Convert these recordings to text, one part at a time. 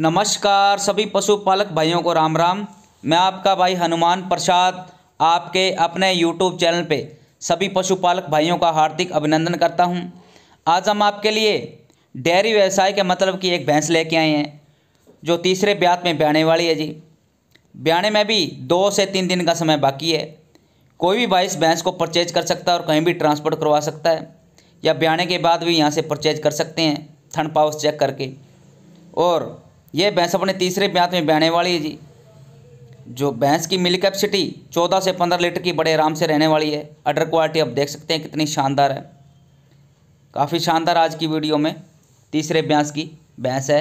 नमस्कार सभी पशुपालक भाइयों को राम राम मैं आपका भाई हनुमान प्रसाद आपके अपने यूट्यूब चैनल पे सभी पशुपालक भाइयों का हार्दिक अभिनंदन करता हूँ आज हम आपके लिए डेयरी व्यवसाय के मतलब की एक भैंस लेके आए हैं जो तीसरे ब्यात में ब्याने वाली है जी ब्याने में भी दो से तीन दिन का समय बाकी है कोई भी भाई इस भैंस को परचेज कर सकता है और कहीं भी ट्रांसपोर्ट करवा सकता है या ब्याने के बाद भी यहाँ से परचेज कर सकते हैं थन पाउस चेक करके और यह भैंस अपने तीसरे ब्यात में बहने वाली है जी जो भैंस की मिल्क कैपेसिटी 14 से 15 लीटर की बड़े आराम से रहने वाली है अडर क्वालिटी आप देख सकते हैं कितनी शानदार है काफ़ी शानदार आज की वीडियो में तीसरे ब्यास की भैंस है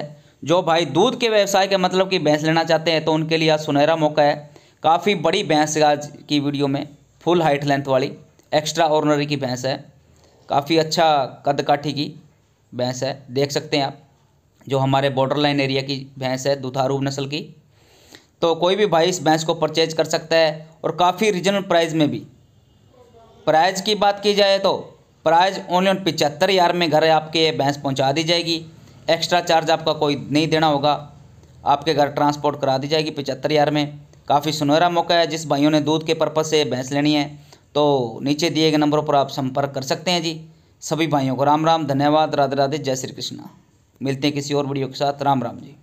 जो भाई दूध के व्यवसाय के मतलब कि भैंस लेना चाहते हैं तो उनके लिए आज सुनहरा मौका है काफ़ी बड़ी भैंस आज की वीडियो में फुल हाइट लेंथ वाली एक्स्ट्रा ऑर्नरी की भैंस है काफ़ी अच्छा कद काठी की भैंस है देख सकते हैं आप जो हमारे बॉर्डर लाइन एरिया की भैंस है दुधारू नस्ल की तो कोई भी भाई इस भैंस को परचेज कर सकता है और काफ़ी रीजनल प्राइस में भी प्राइज की बात की जाए तो प्राइज ओनली ऑन पिचहत्तर हज़ार में घर आपके ये भैंस पहुंचा दी जाएगी एक्स्ट्रा चार्ज आपका कोई नहीं देना होगा आपके घर ट्रांसपोर्ट करा दी जाएगी पिचहत्तर हज़ार में काफ़ी सुनहरा मौका है जिस भाइयों ने दूध के पर्पज़ से भैंस लेनी है तो नीचे दिए गए नंबरों पर आप संपर्क कर सकते हैं जी सभी भाइयों को राम राम धन्यवाद राधे राधे जय श्री कृष्णा मिलते हैं किसी और वीडियो के साथ राम राम जी